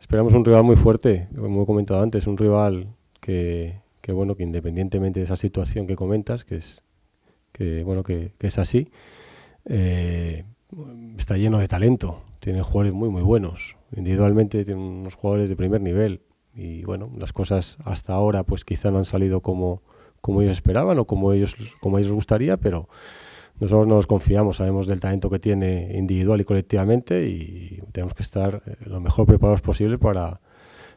Esperamos un rival muy fuerte, como he comentado antes, un rival que, bueno, que independientemente de esa situación que comentas, que es que bueno, que, es así, eh, está lleno de talento, tiene jugadores muy muy buenos, individualmente tiene unos jugadores de primer nivel y bueno, las cosas hasta ahora pues quizá no han salido como, como ellos esperaban o como ellos como a ellos gustaría, pero nosotros nos confiamos, sabemos del talento que tiene individual y colectivamente y tenemos que estar eh, lo mejor preparados posible para,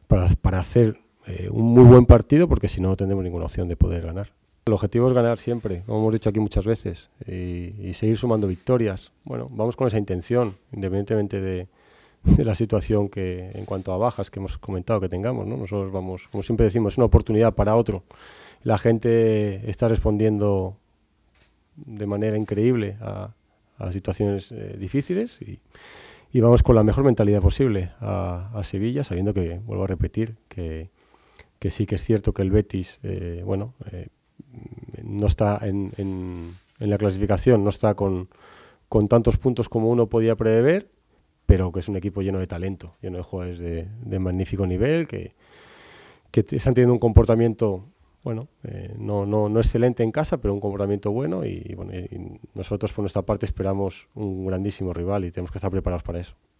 para, para hacer eh, un muy buen partido, porque si no, no tendremos ninguna opción de poder ganar. El objetivo es ganar siempre, como hemos dicho aquí muchas veces, y, seguir sumando victorias. Bueno, vamos con esa intención, independientemente de, de, la situación que en cuanto a bajas que hemos comentado que tengamos. ¿no? Nosotros vamos, como siempre decimos, es una oportunidad para otro. La gente está respondiendo de manera increíble a, situaciones eh, difíciles y y vamos con la mejor mentalidad posible a, Sevilla, sabiendo que, vuelvo a repetir, que, sí que es cierto que el Betis, eh, bueno, eh, no está en, la clasificación, no está con, tantos puntos como uno podía prever, pero que es un equipo lleno de talento, lleno de jugadores de, magnífico nivel, que, que están teniendo un comportamiento bueno, eh, no, no, no, excelente en casa, pero un comportamiento bueno y, bueno, y nosotros por nuestra parte esperamos un grandísimo rival y tenemos que estar preparados para eso.